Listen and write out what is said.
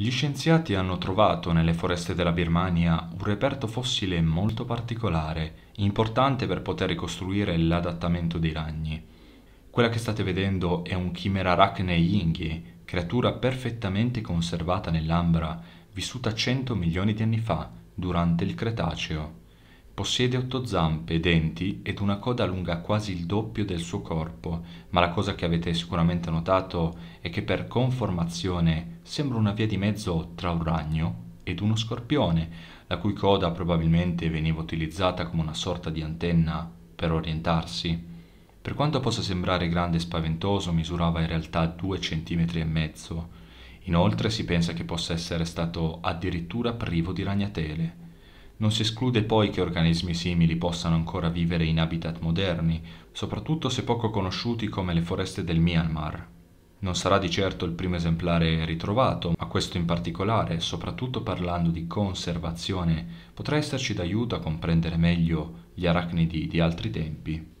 Gli scienziati hanno trovato nelle foreste della Birmania un reperto fossile molto particolare, importante per poter ricostruire l'adattamento dei ragni. Quella che state vedendo è un Chimerarachne yinghi, creatura perfettamente conservata nell'Ambra, vissuta 100 milioni di anni fa, durante il Cretaceo. Possiede otto zampe, denti ed una coda lunga quasi il doppio del suo corpo, ma la cosa che avete sicuramente notato è che per conformazione sembra una via di mezzo tra un ragno ed uno scorpione, la cui coda probabilmente veniva utilizzata come una sorta di antenna per orientarsi. Per quanto possa sembrare grande e spaventoso, misurava in realtà due centimetri e mezzo. Inoltre si pensa che possa essere stato addirittura privo di ragnatele. Non si esclude poi che organismi simili possano ancora vivere in habitat moderni, soprattutto se poco conosciuti come le foreste del Myanmar. Non sarà di certo il primo esemplare ritrovato, ma questo in particolare, soprattutto parlando di conservazione, potrà esserci d'aiuto a comprendere meglio gli arachnidi di altri tempi.